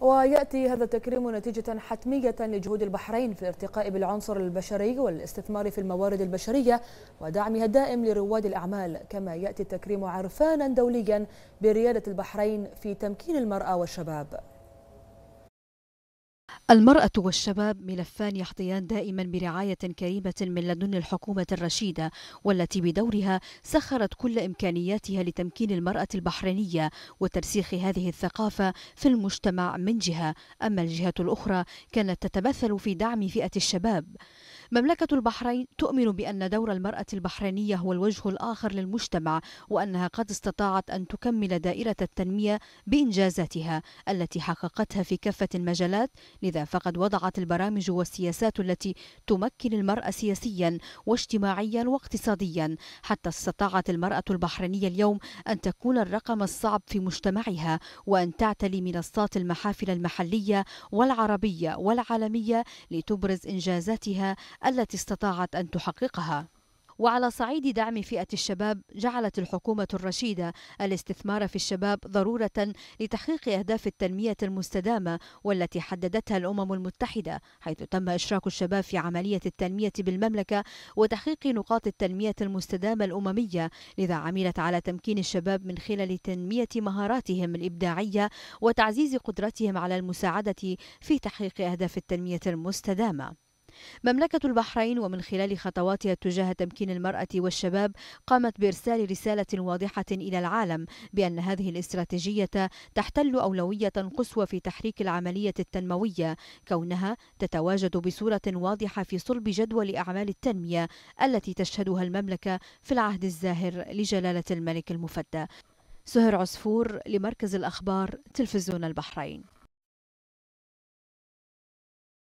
ويأتي هذا التكريم نتيجة حتمية لجهود البحرين في الارتقاء بالعنصر البشري والاستثمار في الموارد البشرية ودعمها الدائم لرواد الأعمال كما يأتي التكريم عرفانا دوليا بريادة البحرين في تمكين المرأة والشباب المرأة والشباب ملفان يحظيان دائما برعاية كريمة من لدن الحكومة الرشيدة والتي بدورها سخرت كل إمكانياتها لتمكين المرأة البحرينية وترسيخ هذه الثقافة في المجتمع من جهة أما الجهة الأخرى كانت تتمثل في دعم فئة الشباب مملكة البحرين تؤمن بأن دور المرأة البحرينية هو الوجه الآخر للمجتمع وأنها قد استطاعت أن تكمل دائرة التنمية بإنجازاتها التي حققتها في كافة المجالات لذا لذا فقد وضعت البرامج والسياسات التي تمكن المرأة سياسيا واجتماعيا واقتصاديا حتى استطاعت المرأة البحرينية اليوم أن تكون الرقم الصعب في مجتمعها وأن تعتلي منصات المحافل المحلية والعربية والعالمية لتبرز إنجازاتها التي استطاعت أن تحققها وعلى صعيد دعم فئة الشباب جعلت الحكومة الرشيدة الاستثمار في الشباب ضرورة لتحقيق أهداف التنمية المستدامة والتي حددتها الأمم المتحدة حيث تم إشراك الشباب في عملية التنمية بالمملكة وتحقيق نقاط التنمية المستدامة الأممية لذا عملت على تمكين الشباب من خلال تنمية مهاراتهم الإبداعية وتعزيز قدرتهم على المساعدة في تحقيق أهداف التنمية المستدامة مملكة البحرين ومن خلال خطواتها تجاه تمكين المرأة والشباب قامت بإرسال رسالة واضحة إلى العالم بأن هذه الاستراتيجية تحتل أولوية قصوى في تحريك العملية التنموية كونها تتواجد بصورة واضحة في صلب جدول أعمال التنمية التي تشهدها المملكة في العهد الزاهر لجلالة الملك المفدى سهر عصفور لمركز الأخبار تلفزيون البحرين